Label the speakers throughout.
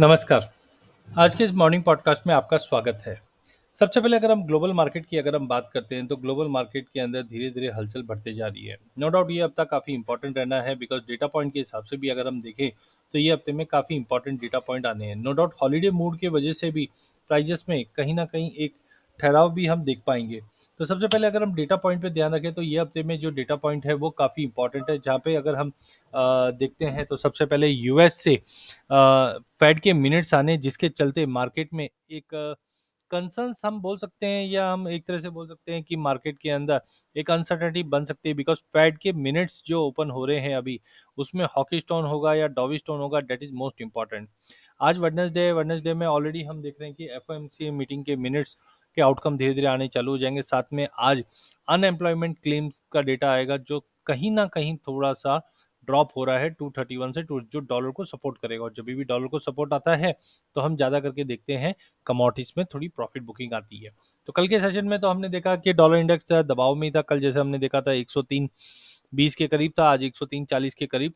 Speaker 1: नमस्कार आज के इस मॉर्निंग पॉडकास्ट में आपका स्वागत है सबसे पहले अगर हम ग्लोबल मार्केट की अगर हम बात करते हैं तो ग्लोबल मार्केट के अंदर धीरे धीरे हलचल बढ़ते जा रही है नो डाउट ये हफ्ता काफ़ी इंपॉर्टेंट रहना है बिकॉज डेटा पॉइंट के हिसाब से भी अगर हम देखें तो ये हफ्ते में काफ़ी इंपॉर्टेंट डेटा पॉइंट आने हैं नो डाउट हॉलीडे मूड के वजह से भी प्राइजेस में कहीं ना कहीं एक ठहराव भी हम देख पाएंगे तो सबसे पहले अगर हम डेटा पॉइंट पे ध्यान रखें तो ये हफ्ते में जो डेटा पॉइंट है वो काफ़ी इंपॉर्टेंट है जहाँ पे अगर हम आ, देखते हैं तो सबसे पहले यूएस से फेड के मिनट्स आने जिसके चलते मार्केट में एक कंसर्न्स हम बोल सकते हैं या हम एक तरह से बोल सकते हैं कि मार्केट के अंदर एक अनसर्टेनिटी बन सकती है बिकॉज फैड के मिनट्स जो ओपन हो रहे हैं अभी उसमें हॉकी स्टोन होगा या डॉवी स्टोन होगा डेट इज मोस्ट इंपॉर्टेंट आज वेडनेसडे है वेडनेसडे में ऑलरेडी हम देख रहे हैं कि एफ मीटिंग के मिनट्स के आउटकम धीरे धीरे आने चालू हो जाएंगे साथ में आज अनएम्प्लॉयमेंट क्लेम्स का डेटा आएगा जो कहीं ना कहीं थोड़ा सा ड्रॉप हो रहा है 231 से जो डॉलर को सपोर्ट करेगा और जब भी डॉलर को सपोर्ट आता है तो हम ज़्यादा करके देखते हैं कमोडिटीज़ में थोड़ी प्रॉफिट बुकिंग आती है तो कल के सेशन में तो हमने देखा कि डॉलर इंडेक्स दबाव में ही था कल जैसे हमने देखा था एक तीन 20 के करीब था आज तीन चालीस के करीब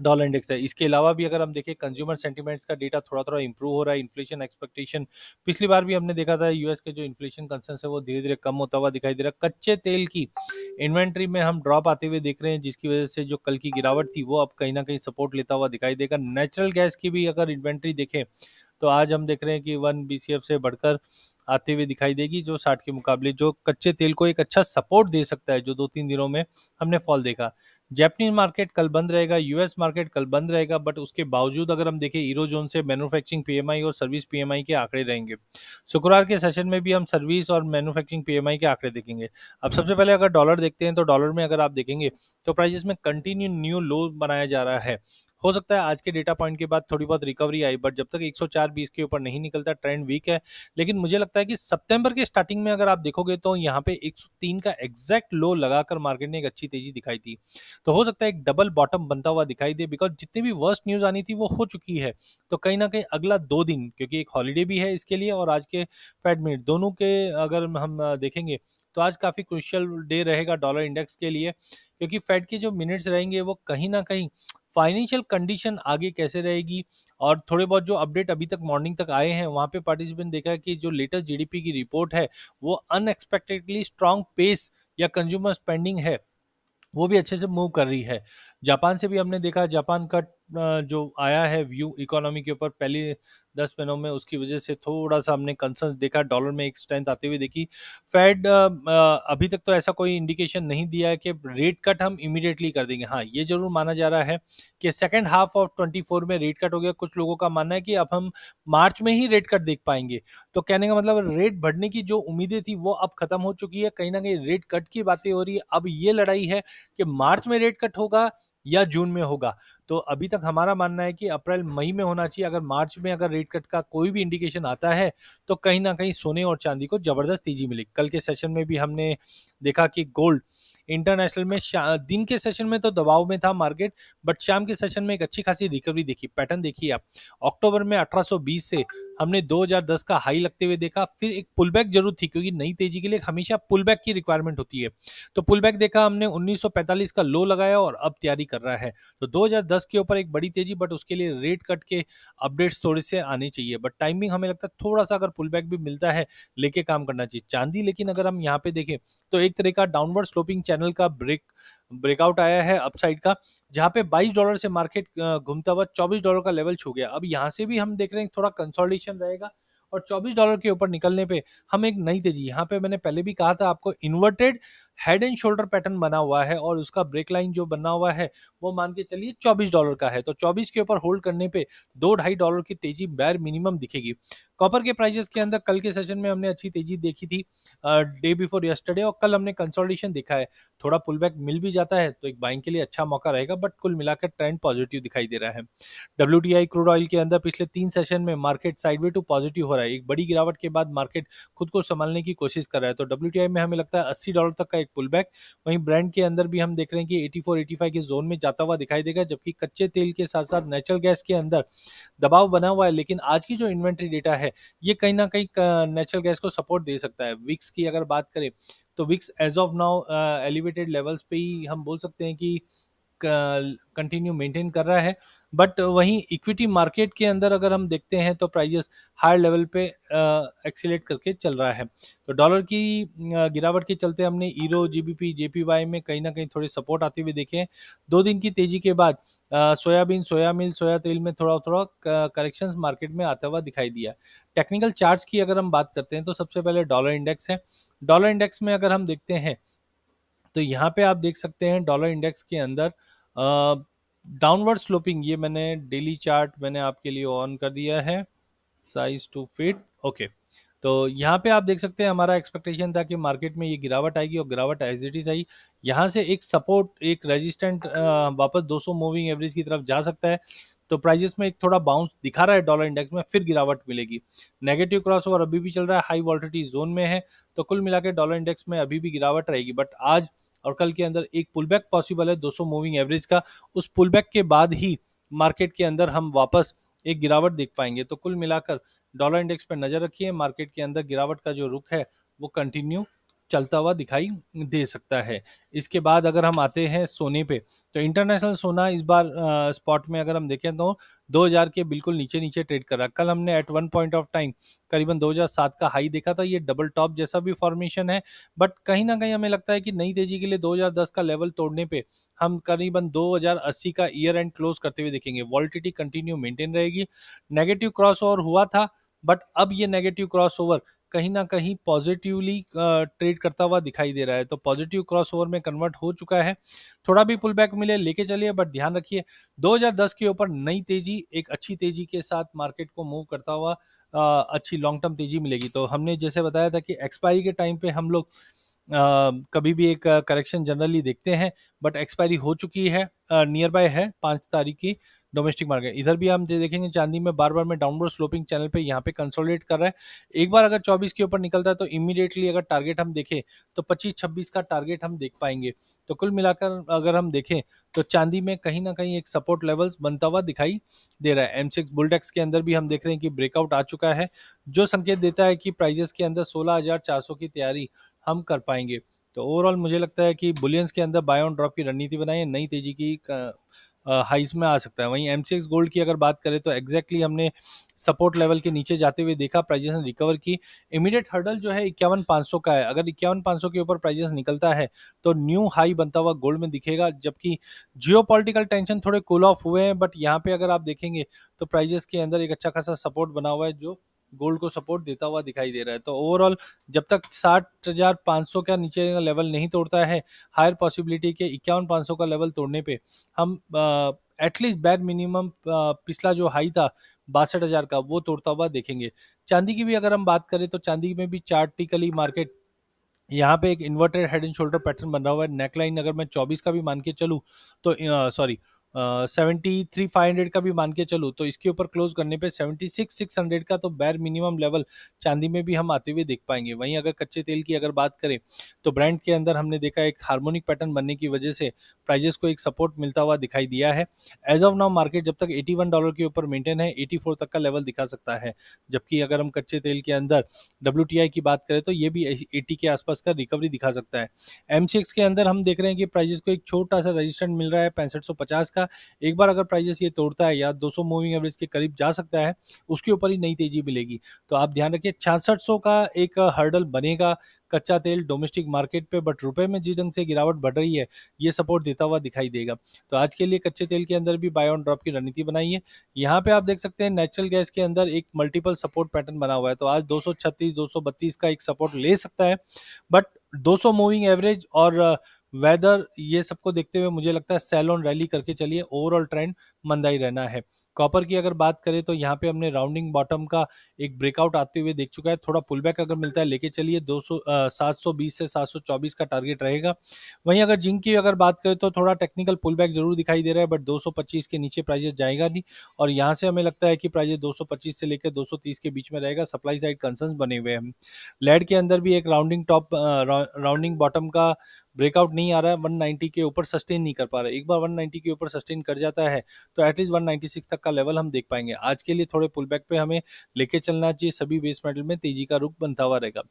Speaker 1: डॉलर इंडेक्स है इसके अलावा भी अगर हम देखें कंज्यूमर सेंटीमेंट्स का डेटा थोड़ा थोड़ा इंप्रूव हो रहा है इन्फ्लेशन एक्सपेक्टेशन पिछली बार भी हमने देखा था यूएस के जो इन्फ्लेशन कंसर्न है वो धीरे धीरे कम होता हुआ दिखाई दे रहा है कच्चे तेल की इन्वेंट्री में हम ड्रॉप आते हुए देख रहे हैं जिसकी वजह से जो कल की गिरावट थी वो अब कहीं ना कहीं सपोर्ट लेता हुआ दिखाई देगा नेचुरल गैस की भी अगर इन्वेंट्री देखें तो आज हम देख रहे हैं कि वन बी से बढ़कर आते हुए दिखाई देगी जो साठ के मुकाबले जो कच्चे तेल को एक अच्छा सपोर्ट दे सकता है जो दो तीन दिनों में हमने फॉल देखा जैपनीज मार्केट कल बंद रहेगा यूएस मार्केट कल बंद रहेगा बट उसके बावजूद अगर हम देखें ईरो जोन से मैन्युफैक्चरिंग पीएमआई और सर्विस पीएमआई के आंकड़े रहेंगे शुक्रवार के सेशन में भी हम सर्विस और मैन्युफैक्चरिंग पीएमआई के आंकड़े देखेंगे अब सबसे पहले अगर डॉलर देखते हैं तो डॉलर में अगर आप देखेंगे तो प्राइजेस में कंटिन्यू न्यू लो बनाया जा रहा है हो सकता है आज के डेटा पॉइंट के बाद थोड़ी बहुत रिकवरी आई बट जब तक एक बीस के ऊपर नहीं निकलता ट्रेंड वीक है लेकिन मुझे लगता लगता है कि सितंबर के स्टार्टिंग में अगर आप देखोगे तो यहाँ पे 103 का एग्जैक्ट लो लगाकर मार्केट ने एक अच्छी तेजी दिखाई थी तो हो सकता है एक डबल बॉटम बनता हुआ दिखाई दे बिकॉज जितनी भी वर्स्ट न्यूज आनी थी वो हो चुकी है तो कहीं ना कहीं अगला दो दिन क्योंकि एक हॉलीडे भी है इसके लिए और आज के फेड मिनट दोनों के अगर हम देखेंगे तो आज काफ़ी क्रुशियल डे रहेगा डॉलर इंडेक्स के लिए क्योंकि फेड के जो मिनट्स रहेंगे वो कहीं ना कहीं फाइनेंशियल कंडीशन आगे कैसे रहेगी और थोड़े बहुत जो अपडेट अभी तक मॉर्निंग तक आए हैं वहाँ पे पार्टिसिपेंट देखा कि जो लेटेस्ट जीडीपी की रिपोर्ट है वो अनएक्सपेक्टेडली स्ट्रांग पेस या कंज्यूमर स्पेंडिंग है वो भी अच्छे से मूव कर रही है जापान से भी हमने देखा जापान का जो आया है व्यू इकोनॉमी के ऊपर पहले दस महीनों में उसकी वजह से थोड़ा सा हमने कंसर्न देखा डॉलर में एक स्ट्रेंथ आती हुई देखी फेड अभी तक तो ऐसा कोई इंडिकेशन नहीं दिया है कि रेट कट हम इमीडिएटली कर देंगे हाँ ये जरूर माना जा रहा है कि सेकेंड हाफ ऑफ ट्वेंटी में रेट कट हो गया कुछ लोगों का मानना है कि अब हम मार्च में ही रेट कट देख पाएंगे तो कहने का मतलब रेट बढ़ने की जो उम्मीदें थी वो अब खत्म हो चुकी है कहीं ना कहीं रेट कट की बातें हो रही है अब ये लड़ाई है कि मार्च में रेट कट होगा या जून में होगा तो अभी तक हमारा मानना है कि अप्रैल मई में होना चाहिए अगर मार्च में अगर रेट कट का कोई भी इंडिकेशन आता है तो कहीं ना कहीं सोने और चांदी को जबरदस्त तेजी मिली कल के सेशन में भी हमने देखा कि गोल्ड इंटरनेशनल में दिन के सेशन में तो दबाव में था मार्केट बट शाम के सेशन में एक अच्छी खासी रिकवरी देखी पैटर्न देखिए आप अक्टूबर में 1820 से हमने 2010 का हाई लगते हुए देखा फिर एक पुल बैक जरूर थी क्योंकि नई तेजी के लिए हमेशा पुल बैक की रिक्वायरमेंट होती है तो पुल बैक देखा हमने 1945 का लो लगाया और अब तैयारी कर रहा है तो 2010 के ऊपर एक बड़ी तेजी बट उसके लिए रेट कट के अपडेट्स थोड़े से आने चाहिए बट टाइमिंग हमें लगता है थोड़ा सा अगर पुल बैक भी मिलता है लेके काम करना चाहिए चांदी लेकिन अगर हम यहाँ पे देखें तो एक तरह का डाउनवर्ड स्लोपिंग चैनल का ब्रेक ब्रेकआउट आया है अपसाइड का जहां पे 22 डॉलर से मार्केट घूमता हुआ 24 डॉलर का लेवल छू गया अब यहाँ से भी हम देख रहे हैं थोड़ा कंसोलिडेशन रहेगा और 24 डॉलर के ऊपर निकलने पे हम एक नई तेजी यहाँ पे मैंने पहले भी कहा था आपको inverted head and shoulder pattern बना हुआ है और उसका ब्रेक लाइन जो बना हुआ है वो मान के चलिए चौबीस डॉलर का है तो चौबीस के ऊपर होल्ड करने पे दो ढाई डॉलर की तेजी बैर मिनिमम दिखेगी कॉपर के प्राइजेस के अंदर कल के सेशन में हमने अच्छी तेजी देखी थी डे बिफोर यस्टरडे और कल हमने कंसोल्टेशन देखा है थोड़ा पुल बैक मिल भी जाता है तो एक बाइंग के लिए अच्छा मौका रहेगा बट कुल मिलाकर ट्रेंड पॉजिटिव दिखाई दे रहा है डब्ल्यू क्रूड ऑयल के अंदर पिछले तीन सेशन में मार्केट साइडवे टू पॉजिटिव हो रहा है एक बड़ी गिरावट के बाद मार्केट खुद को संभालने की कोशिश कर रहा है तो डब्ल्यू में हमें लगता है अस्सी डॉलर तक का एक पुल बैक वहीं ब्रांड के अंदर भी हम देख रहे हैं कि 84 85 के जोन में जाता हुआ दिखाई देगा जबकि कच्चे तेल के साथ साथ नेचुरल गैस के अंदर दबाव बना हुआ है लेकिन आज की जो इन्वेंट्री डेटा है ये कहीं ना कहीं नेचुरल गैस को सपोर्ट दे सकता है विक्स की अगर बात करें तो VIX as of now elevated levels पे ही हम बोल सकते हैं कि कंटिन्यू मेंटेन कर रहा है बट वहीं इक्विटी मार्केट के अंदर अगर हम देखते हैं तो प्राइजेस हायर लेवल पे एक्सीट करके चल रहा है तो डॉलर की गिरावट के चलते हमने ईरो जीबीपी जेपीवाई में कहीं ना कहीं थोड़े सपोर्ट आते हुए देखे हैं दो दिन की तेजी के बाद सोयाबीन सोया मिल सोया तेल में थोड़ा थोड़ा करेक्शन मार्केट में आता हुआ दिखाई दिया टेक्निकल चार्ट की अगर हम बात करते हैं तो सबसे पहले डॉलर इंडेक्स है डॉलर इंडेक्स में अगर हम देखते हैं तो यहाँ पे आप देख सकते हैं डॉलर इंडेक्स के अंदर डाउनवर्ड स्लोपिंग ये मैंने डेली चार्ट मैंने आपके लिए ऑन कर दिया है साइज टू फिट ओके तो यहाँ पे आप देख सकते हैं हमारा एक्सपेक्टेशन था कि मार्केट में ये गिरावट आएगी और गिरावट एज इट इज आई यहाँ से एक सपोर्ट एक रेजिस्टेंट वापस 200 मूविंग एवरेज की तरफ जा सकता है तो प्राइजेस में एक थोड़ा बाउंस दिखा रहा है डॉलर इंडेक्स में फिर गिरावट मिलेगी नेगेटिव क्रॉसओवर अभी भी चल रहा है हाई वॉल्टिटी जोन में है तो कुल मिला डॉलर इंडेक्स में अभी भी गिरावट रहेगी बट आज और कल के अंदर एक पुल बैक पॉसिबल है 200 मूविंग एवरेज का उस पुल बैक के बाद ही मार्केट के अंदर हम वापस एक गिरावट देख पाएंगे तो कुल मिलाकर डॉलर इंडेक्स पर नज़र रखिए मार्केट के अंदर गिरावट का जो रुख है वो कंटिन्यू चलता हुआ दिखाई दे सकता है इसके बाद अगर हम आते हैं सोने पे तो इंटरनेशनल सोना इस बार स्पॉट में अगर हम देखें तो 2000 के बिल्कुल नीचे नीचे ट्रेड कर रहा कल हमने at one point of time करीबन 2007 का हाई देखा था ये डबल टॉप जैसा भी फॉर्मेशन है बट कहीं ना कहीं हमें लगता है कि नई तेजी के लिए 2010 का लेवल तोड़ने पे हम करीबन 2080 का ईयर एंड क्लोज करते हुए देखेंगे वॉल्टिटी कंटिन्यू मेंटेन रहेगी नेगेटिव क्रॉस हुआ था बट अब ये नेगेटिव क्रॉस कहीं ना कहीं पॉजिटिवली ट्रेड करता हुआ दिखाई दे रहा है तो पॉजिटिव ओवर में कन्वर्ट हो चुका है थोड़ा भी पुल बैक मिले लेके चलिए बट ध्यान रखिए 2010 के ऊपर नई तेजी एक अच्छी तेजी के साथ मार्केट को मूव करता हुआ अच्छी लॉन्ग टर्म तेजी मिलेगी तो हमने जैसे बताया था कि एक्सपायरी के टाइम पे हम लोग कभी भी एक करेक्शन जनरली देखते हैं बट एक्सपायरी हो चुकी है नियर बाय है पाँच तारीख की डोमेस्टिक मार्केट इधर भी हम देखेंगे चांदी में बार बार में डाउनवर्ड स्लोपिंग चैनल पे यहाँ पे कंसोलिडेट कर रहा है एक बार अगर 24 के ऊपर निकलता है तो इमीडिएटली अगर टारगेट हम देखें तो 25-26 का टारगेट हम देख पाएंगे तो कुल मिलाकर अगर हम देखें तो चांदी में कहीं ना कहीं एक सपोर्ट लेवल्स बनता हुआ दिखाई दे रहा है एम सिक्स बुलटेक्स के अंदर भी हम देख रहे हैं कि ब्रेकआउट आ चुका है जो संकेत देता है कि प्राइजेस के अंदर सोलह की तैयारी हम कर पाएंगे तो ओवरऑल मुझे लगता है कि बुलियंस के अंदर बायोन ड्रॉप की रणनीति बनाए नई तेजी की हाइस में आ सकता है वहीं एम गोल्ड की अगर बात करें तो एग्जैक्टली हमने सपोर्ट लेवल के नीचे जाते हुए देखा प्राइजेस ने रिकवर की इमीडिएट हर्डल जो है इक्यावन का है अगर इक्यावन के ऊपर प्राइजेस निकलता है तो न्यू हाई बनता हुआ गोल्ड में दिखेगा जबकि जियो टेंशन थोड़े कूल ऑफ हुए हैं बट यहाँ पे अगर आप देखेंगे तो प्राइजेस के अंदर एक अच्छा खासा सपोर्ट बना हुआ है जो गोल्ड को सपोर्ट देता हुआ दिखाई दे रहा है तो ओवरऑल जब तक साठ हजार पाँच सौ का नीचे का लेवल नहीं तोड़ता है हायर पॉसिबिलिटी के इक्यावन पाँच सौ का लेवल तोड़ने पे हम एटलीस्ट बैर मिनिमम पिछला जो हाई था बासठ हज़ार का वो तोड़ता हुआ देखेंगे चांदी की भी अगर हम बात करें तो चांदी में भी चार्टिकली मार्केट यहाँ पे एक inverted head and shoulder pattern बन रहा हुआ है नेकलाइन अगर मैं 24 का भी मान के चलूँ तो sorry seventy three five hundred का भी मान के चलो तो इसके ऊपर क्लोज करने पे सेवेंटी सिक्स सिक्स हंड्रेड का तो बैर मिनिमम लेवल चांदी में भी हम आते हुए देख पाएंगे वहीं अगर कच्चे तेल की अगर बात करें तो ब्रांड के अंदर हमने देखा एक हार्मोनिक पैटर्न बनने की वजह से प्राइजेस को एक सपोर्ट मिलता हुआ दिखाई दिया है एज ऑफ नाउ मार्केट जब तक एटी वन डॉलर के ऊपर मेंटेन है एटी फोर तक का लेवल दिखा सकता है जबकि अगर हम कच्चे तेल के अंदर डब्ल्यू टी आई की बात करें तो ये भी एटी के आसपास का रिकवरी दिखा सकता है एम के अंदर हम देख रहे हैं कि प्राइजेस को एक छोटा सा रजिस्टर मिल रहा है पैंसठ सौ पचास का था एक बार अगर प्राइजेस ये तोड़ता है या 200 मूविंग एवरेज के करीब जा सकता है उसके ऊपर ही नई तेजी मिलेगी तो आप ध्यान रखिए छियासठ का एक हर्डल बनेगा कच्चा तेल डोमेस्टिक मार्केट पे बट रुपए में जिस ढंग से गिरावट बढ़ रही है ये सपोर्ट देता हुआ दिखाई देगा तो आज के लिए कच्चे तेल के अंदर भी बाय ऑन ड्रॉप की रणनीति बनाई है यहाँ पे आप देख सकते हैं नेचुरल गैस के अंदर एक मल्टीपल सपोर्ट पैटर्न बना हुआ है तो आज 236 232 का एक सपोर्ट ले सकता है बट 200 मूविंग एवरेज और वेदर ये सबको देखते हुए मुझे लगता है सेल ऑन रैली करके चलिए ओवरऑल ट्रेंड मंदा ही रहना है कॉपर की अगर बात करें तो यहाँ पे हमने राउंडिंग बॉटम का एक ब्रेकआउट आते हुए देख चुका है थोड़ा पुलबैक अगर मिलता है लेके चलिए दो सौ सात सौ बीस से सात सौ चौबीस का टारगेट रहेगा वहीं अगर जिंक की अगर बात करें तो थोड़ा टेक्निकल पुलबैक जरूर दिखाई दे रहा है बट दो सौ पच्चीस के नीचे प्राइजेस जाएगा नहीं और यहाँ से हमें लगता है कि प्राइजेस दो सौ पच्चीस से लेकर दो सौ तीस के बीच में रहेगा सप्लाई साइड कंसर्स बने हुए हैं लेड के अंदर भी एक राउंडिंग टॉप राउंडिंग बॉटम का ब्रेकआउट नहीं आ रहा है 190 के ऊपर सस्टेन नहीं कर पा रहा है एक बार 190 के ऊपर सस्टेन कर जाता है तो एटलीस्ट 196 तक का लेवल हम देख पाएंगे आज के लिए थोड़े पुल बैक पे हमें लेके चलना चाहिए सभी बेस मेटल में तेजी का रुख बनता हुआ रहेगा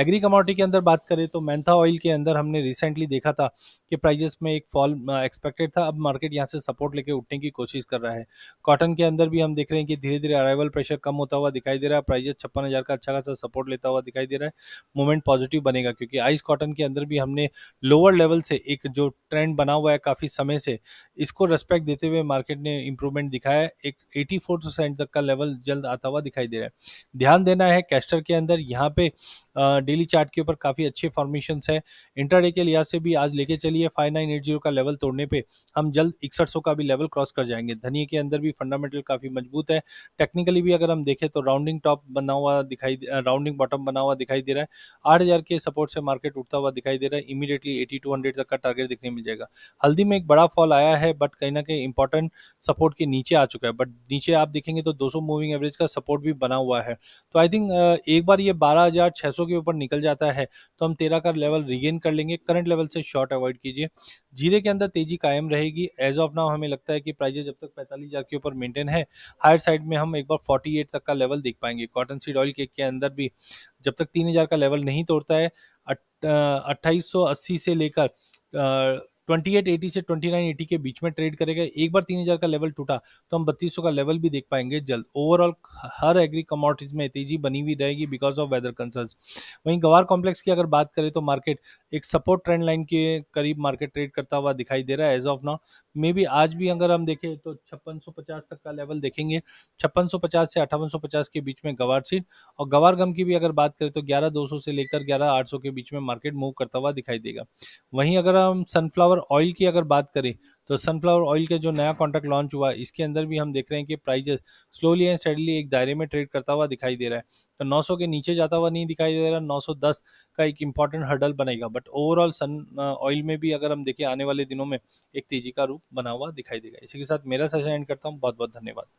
Speaker 1: एग्री कमोडिटी के अंदर बात करें तो मैंथा ऑयल के अंदर हमने रिसेंटली देखा था कि प्राइजेस में एक फॉल एक्सपेक्टेड था अब मार्केट यहाँ से सपोर्ट लेके उठने की कोशिश कर रहा है कॉटन के अंदर भी हम देख रहे हैं कि धीरे धीरे अराइवल प्रेशर कम होता हुआ दिखाई दे रहा है प्राइजेस छप्पन का अच्छा खासा सपोर्ट लेता हुआ दिखाई दे रहा है मूवमेंट पॉजिटिव बनेगा क्योंकि आइस कॉटन के अंदर भी हमने लोअर लेवल से एक जो ट्रेंड बना हुआ है काफ़ी समय से इसको रेस्पेक्ट देते हुए मार्केट ने इम्प्रूवमेंट दिखाया है एक एटी परसेंट तक का लेवल जल्द आता हुआ दिखाई दे रहा है ध्यान देना है कैस्टर के अंदर यहाँ पे डेली चार्ट के ऊपर काफ़ी अच्छे फॉर्मेशन है इंटरडे के लिहाज से भी आज लेके चलिए फाइव नाइन एट जीरो का लेवल तोड़ने पे हम जल्द इकसठ सौ का भी लेवल क्रॉस कर जाएंगे धनिए के अंदर भी फंडामेंटल काफ़ी मजबूत है टेक्निकली भी अगर हम देखें तो राउंडिंग टॉप बना हुआ दिखाई राउंडिंग बॉटम बना हुआ दिखाई दे रहा है आठ हज़ार के सपोर्ट से मार्केट उठता हुआ दिखाई दे रहा है इमीडिएटली एटी टू हंड्रेड तक का टारगेट देखने मिल जाएगा हल्दी में एक बड़ा फॉल आया है बट कहीं ना कहीं इंपॉर्टेंट सपोर्ट के नीचे आ चुका है बट नीचे आप देखेंगे तो 200 मूविंग एवरेज का सपोर्ट भी बना हुआ है तो आई थिंक एक बार ये बारह हज़ार छः सौ के ऊपर निकल जाता है तो हम तेरह का लेवल रिगेन कर लेंगे करंट लेवल से शॉर्ट अवॉइड कीजिए जीरे के अंदर तेजी कायम रहेगी एज ऑफ नाउ हमें लगता है कि प्राइजेस जब तक पैंतालीस के ऊपर मेंटेन है हायर साइड में हम एक बार फोर्टी तक का लेवल देख पाएंगे कॉटन सीड ऑयल के अंदर भी जब तक तीन का लेवल नहीं तोड़ता है अट्ठाईस से लेकर 2880 से 2980 के बीच में ट्रेड करेगा एक बार 3000 का लेवल टूटा तो हम 3200 का लेवल भी देख पाएंगे जल्द ओवरऑल हर एग्री कमोडिटीज में तेजी बनी हुई रहेगी बिकॉज ऑफ वेदर कंसर्स वहीं गवार कॉम्प्लेक्स की अगर बात करें तो मार्केट एक सपोर्ट ट्रेंड लाइन के करीब मार्केट ट्रेड करता हुआ दिखाई दे रहा है as of now maybe आज भी अगर हम देखें तो छप्पन तक का लेवल देखेंगे छप्पन से 5850 के बीच में गवार सीट और गवार गम की भी अगर बात करें तो 11200 से लेकर 11800 के बीच में मार्केट मूव करता हुआ दिखाई देगा वहीं अगर हम सनफ्लावर ऑयल की अगर बात करें तो सनफ्लावर ऑयल का जो नया कॉन्ट्रैक्ट लॉन्च हुआ इसके अंदर भी हम देख रहे हैं कि प्राइजेस स्लोली एंड स्टडली एक दायरे में ट्रेड करता हुआ दिखाई दे रहा है तो 900 के नीचे जाता हुआ नहीं दिखाई दे रहा 910 का एक इंपॉर्टेंट हर्डल बनेगा बट ओवरऑल सन ऑयल में भी अगर हम देखें आने वाले दिनों में एक तेजी का रूप बना हुआ दिखाई देगा इसी के साथ मेरा सेशन एंड करता हूँ बहुत बहुत धन्यवाद